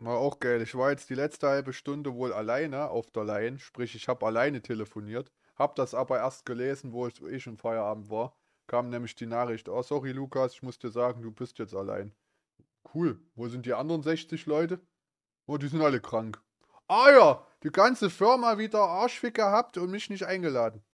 War auch geil. Ich war jetzt die letzte halbe Stunde wohl alleine auf der Line, sprich, ich habe alleine telefoniert, Hab das aber erst gelesen, wo ich, ich im Feierabend war. Kam nämlich die Nachricht, oh sorry Lukas, ich muss dir sagen, du bist jetzt allein. Cool, wo sind die anderen 60 Leute? Oh, die sind alle krank. Ah ja, die ganze Firma wieder Arschfick gehabt und mich nicht eingeladen.